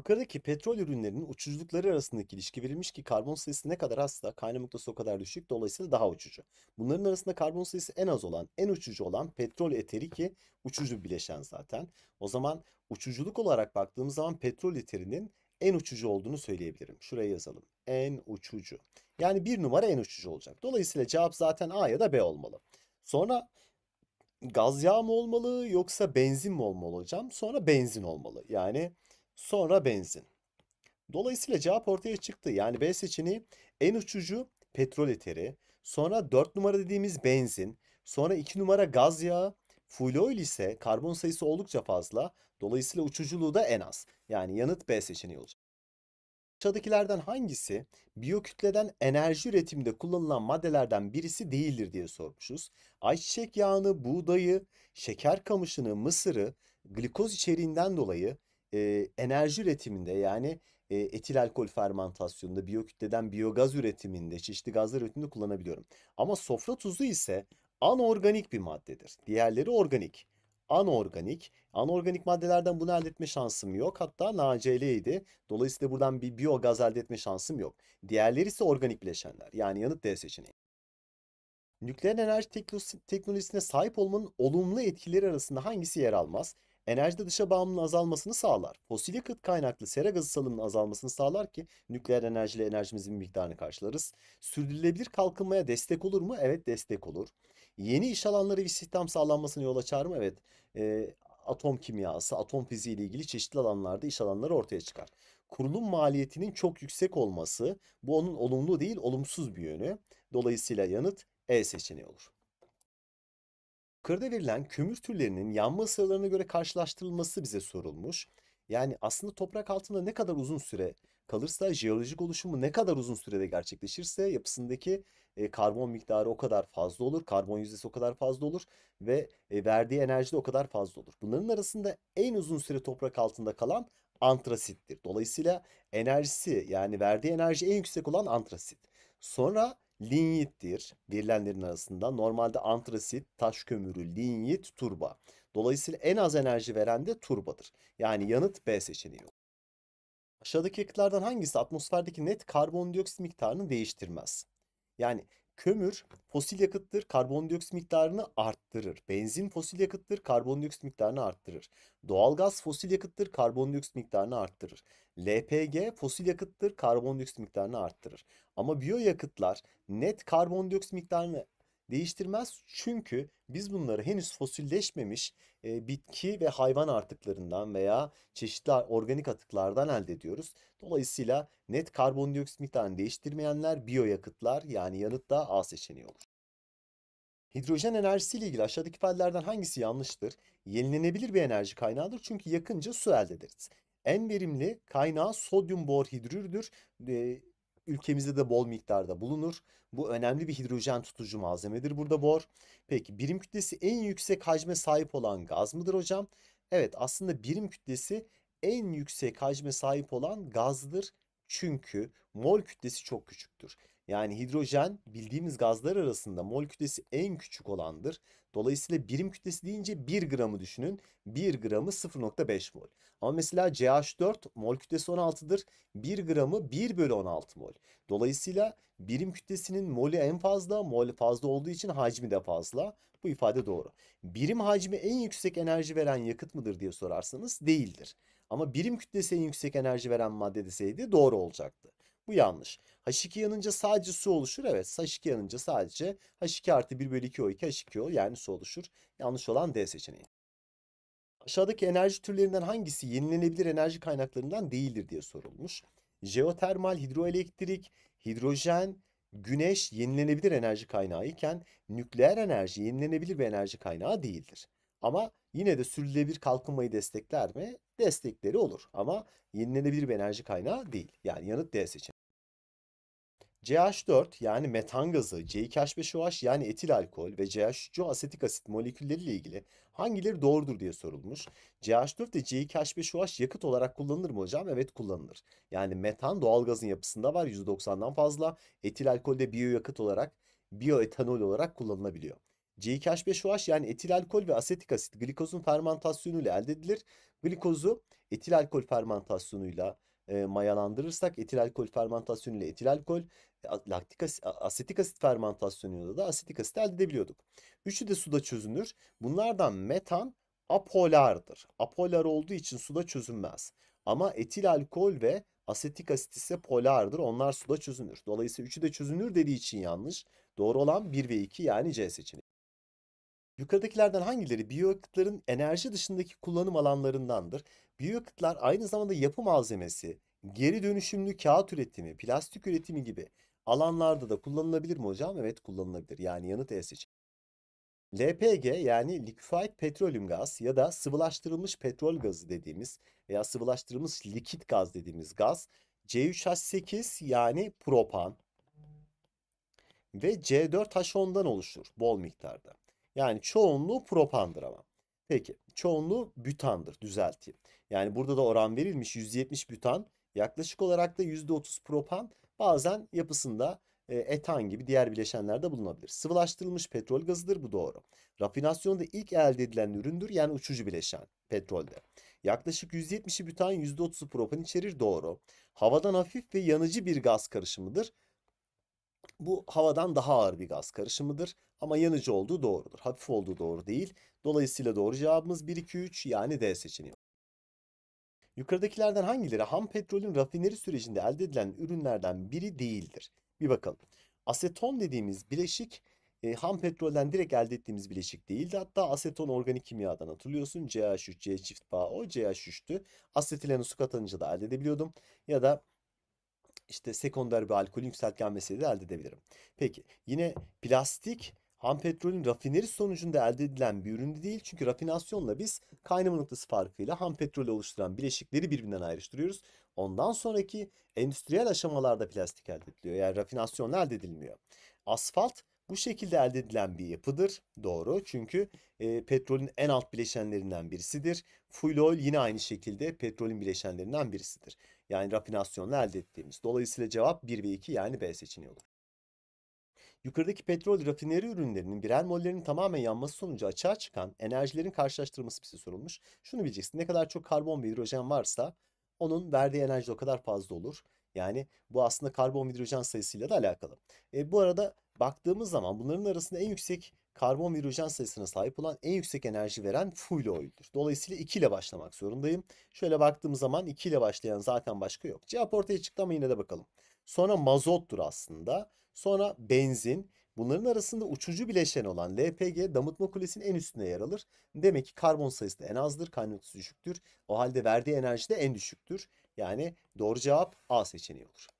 Yukarıdaki petrol ürünlerinin uçuculukları arasındaki ilişki verilmiş ki karbon sayısı ne kadar azsa kaynama noktası o kadar düşük dolayısıyla daha uçucu. Bunların arasında karbon sayısı en az olan, en uçucu olan petrol eteri ki uçucu bileşen zaten. O zaman uçuculuk olarak baktığımız zaman petrol eterinin en uçucu olduğunu söyleyebilirim. Şuraya yazalım. En uçucu. Yani bir numara en uçucu olacak. Dolayısıyla cevap zaten A ya da B olmalı. Sonra gaz yağ mı olmalı yoksa benzin mi olmalı hocam? Sonra benzin olmalı. Yani sonra benzin. Dolayısıyla cevap ortaya çıktı. Yani B seçeneği en uçucu petrol eteri, sonra 4 numara dediğimiz benzin, sonra 2 numara gaz yağı, fuel oil ise karbon sayısı oldukça fazla. Dolayısıyla uçuculuğu da en az. Yani yanıt B seçeneği olacak. Aşağıdakilerden hangisi biyokütleden enerji üretiminde kullanılan maddelerden birisi değildir diye sormuşuz. Ayçiçek yağını, buğdayı, şeker kamışını, mısırı glikoz içeriğinden dolayı e, enerji üretiminde yani e, etil alkol fermentasyonunda, biyokütleden biyogaz üretiminde, çeşitli gazlar üretiminde kullanabiliyorum. Ama sofra tuzu ise anorganik bir maddedir. Diğerleri organik. Anorganik. Anorganik maddelerden bunu elde etme şansım yok. Hatta NaCl'ydi. Dolayısıyla buradan bir biyogaz elde etme şansım yok. Diğerleri ise organik bileşenler. Yani yanıt D seçeneği. Nükleer enerji teknolojisine sahip olmanın olumlu etkileri arasında hangisi yer almaz? enerjide dışa bağımlılığın azalmasını sağlar. Fosil yakıt kaynaklı sera gazı salımının azalmasını sağlar ki nükleer enerjiyle enerjimizin miktarını karşılarız. Sürdürülebilir kalkınmaya destek olur mu? Evet destek olur. Yeni iş alanları ve istihdam sağlanmasına yol açar mı? Evet. E, atom kimyası, atom fiziği ile ilgili çeşitli alanlarda iş alanları ortaya çıkar. Kurulum maliyetinin çok yüksek olması bu onun olumlu değil olumsuz bir yönü. Dolayısıyla yanıt E seçeneği olur. Kırda verilen kömür türlerinin yanma sıralarına göre karşılaştırılması bize sorulmuş. Yani aslında toprak altında ne kadar uzun süre kalırsa jeolojik oluşumu ne kadar uzun sürede gerçekleşirse yapısındaki e, karbon miktarı o kadar fazla olur, karbon yüzdesi o kadar fazla olur ve e, verdiği enerji de o kadar fazla olur. Bunların arasında en uzun süre toprak altında kalan antrasittir. Dolayısıyla enerjisi yani verdiği enerji en yüksek olan antrasit. Sonra linyittir verilenlerin arasında. Normalde antrasit, taş kömürü, linyit, turba. Dolayısıyla en az enerji veren de turbadır. Yani yanıt B seçeneği. Aşağıdaki yakıtlardan hangisi atmosferdeki net karbondioksit miktarını değiştirmez? Yani Kömür fosil yakıttır, karbondioksit miktarını arttırır. Benzin fosil yakıttır, karbondioksit miktarını arttırır. Doğalgaz fosil yakıttır, karbondioksit miktarını arttırır. LPG fosil yakıttır, karbondioksit miktarını arttırır. Ama biyoyakıtlar net karbondioksit miktarını değiştirmez. Çünkü biz bunları henüz fosilleşmemiş e, bitki ve hayvan artıklarından veya çeşitli organik atıklardan elde ediyoruz. Dolayısıyla net karbondioksit miktarını değiştirmeyenler biyoyakıtlar yani yanıt da A seçeneği olur. Hidrojen enerjisi ile ilgili aşağıdaki ifadelerden hangisi yanlıştır? Yenilenebilir bir enerji kaynağıdır çünkü yakınca su elde ederiz. En verimli kaynağı sodyum borhidrürdür. E, ülkemizde de bol miktarda bulunur. Bu önemli bir hidrojen tutucu malzemedir burada bor. Peki birim kütlesi en yüksek hacme sahip olan gaz mıdır hocam? Evet aslında birim kütlesi en yüksek hacme sahip olan gazdır çünkü mol kütlesi çok küçüktür. Yani hidrojen bildiğimiz gazlar arasında mol kütlesi en küçük olandır. Dolayısıyla birim kütlesi deyince 1 gramı düşünün. 1 gramı 0.5 mol. Ama mesela CH4 mol kütlesi 16'dır. 1 gramı 1 bölü 16 mol. Dolayısıyla birim kütlesinin molü en fazla, mol fazla olduğu için hacmi de fazla. Bu ifade doğru. Birim hacmi en yüksek enerji veren yakıt mıdır diye sorarsanız değildir. Ama birim kütlesi en yüksek enerji veren madde deseydi doğru olacaktı. Bu yanlış. H2 yanınca sadece su oluşur. Evet H2 yanınca sadece H2 artı 1 bölü 2 O2 H2O yani su oluşur. Yanlış olan D seçeneği. Aşağıdaki enerji türlerinden hangisi yenilenebilir enerji kaynaklarından değildir diye sorulmuş. Jeotermal, hidroelektrik, hidrojen, güneş yenilenebilir enerji kaynağı iken nükleer enerji yenilenebilir bir enerji kaynağı değildir. Ama yine de sürdürülebilir kalkınmayı destekler mi? Destekleri olur ama yenilenebilir bir enerji kaynağı değil. Yani yanıt D seçeneği. CH4 yani metan gazı, C2H5OH yani etil alkol ve CH3CO asetik asit molekülleriyle ilgili hangileri doğrudur diye sorulmuş. CH4 ve C2H5OH yakıt olarak kullanılır mı hocam? Evet kullanılır. Yani metan doğalgazın yapısında var %90'dan fazla. Etil alkolde biyo yakıt olarak, etanol olarak kullanılabiliyor c h 5 oh yani etil alkol ve asetik asit glikozun fermentasyonuyla elde edilir. Glikozu etil alkol fermentasyonuyla e, mayalandırırsak etil alkol fermentasyonu ile etil alkol, laktik asit, asetik asit fermentasyonuyla da asetik asit elde edebiliyorduk. Üçü de suda çözünür. Bunlardan metan apolardır. Apolar olduğu için suda çözünmez. Ama etil alkol ve asetik asit ise polardır. Onlar suda çözünür. Dolayısıyla üçü de çözünür dediği için yanlış. Doğru olan 1 ve 2 yani C seçeneği. Yukarıdakilerden hangileri biyoyakıtların enerji dışındaki kullanım alanlarındandır? Biyoyakıtlar aynı zamanda yapı malzemesi, geri dönüşümlü kağıt üretimi, plastik üretimi gibi alanlarda da kullanılabilir mi hocam? Evet kullanılabilir. Yani yanıt E seçeneği. LPG yani liquefied petroleum gaz ya da sıvılaştırılmış petrol gazı dediğimiz veya sıvılaştırılmış likit gaz dediğimiz gaz C3H8 yani propan ve C4H10'dan oluşur bol miktarda. Yani çoğunluğu propandır ama. Peki çoğunluğu bütandır düzelteyim. Yani burada da oran verilmiş 170 bütan yaklaşık olarak da %30 propan bazen yapısında e, etan gibi diğer bileşenlerde bulunabilir. Sıvılaştırılmış petrol gazıdır bu doğru. Rafinasyonda ilk elde edilen üründür yani uçucu bileşen petrolde. Yaklaşık %70'i bütan %30'u propan içerir doğru. Havadan hafif ve yanıcı bir gaz karışımıdır. Bu havadan daha ağır bir gaz karışımıdır ama yanıcı olduğu doğrudur. Hafif olduğu doğru değil. Dolayısıyla doğru cevabımız 1 2 3 yani D seçeneği. Yukarıdakilerden hangileri ham petrolün rafineri sürecinde elde edilen ürünlerden biri değildir? Bir bakalım. Aseton dediğimiz bileşik e, ham petrolden direkt elde ettiğimiz bileşik değildi. Hatta aseton organik kimyadan hatırlıyorsun. CH3, C çift bağ o CH3'tü. Asetilen su katılınca da elde edebiliyordum. Ya da işte sekonder bir alkolün yükseltgen meseleyi elde edebilirim. Peki yine plastik ham petrolün rafineri sonucunda elde edilen bir ürün değil. Çünkü rafinasyonla biz kaynama noktası farkıyla ham petrolü oluşturan bileşikleri birbirinden ayrıştırıyoruz. Ondan sonraki endüstriyel aşamalarda plastik elde ediliyor. Yani rafinasyonla elde edilmiyor. Asfalt bu şekilde elde edilen bir yapıdır. Doğru. Çünkü e, petrolün en alt bileşenlerinden birisidir. Fuel oil yine aynı şekilde petrolün bileşenlerinden birisidir. Yani rafinasyonla elde ettiğimiz. Dolayısıyla cevap 1 ve 2 yani B seçeneği olur. Yukarıdaki petrol rafineri ürünlerinin birer mollerinin tamamen yanması sonucu açığa çıkan enerjilerin karşılaştırılması bize sorulmuş. Şunu bileceksin ne kadar çok karbon ve hidrojen varsa onun verdiği enerji de o kadar fazla olur. Yani bu aslında karbon hidrojen sayısıyla da alakalı. E, bu arada baktığımız zaman bunların arasında en yüksek karbon ve hidrojen sayısına sahip olan en yüksek enerji veren fuel oil'dir. Dolayısıyla 2 ile başlamak zorundayım. Şöyle baktığım zaman 2 ile başlayan zaten başka yok. Cevap ortaya çıktı ama yine de bakalım. Sonra mazottur aslında. Sonra benzin. Bunların arasında uçucu bileşen olan LPG damıtma kulesinin en üstüne yer alır. Demek ki karbon sayısı da en azdır, kaynaklısı düşüktür. O halde verdiği enerji de en düşüktür. Yani doğru cevap A seçeneği olur.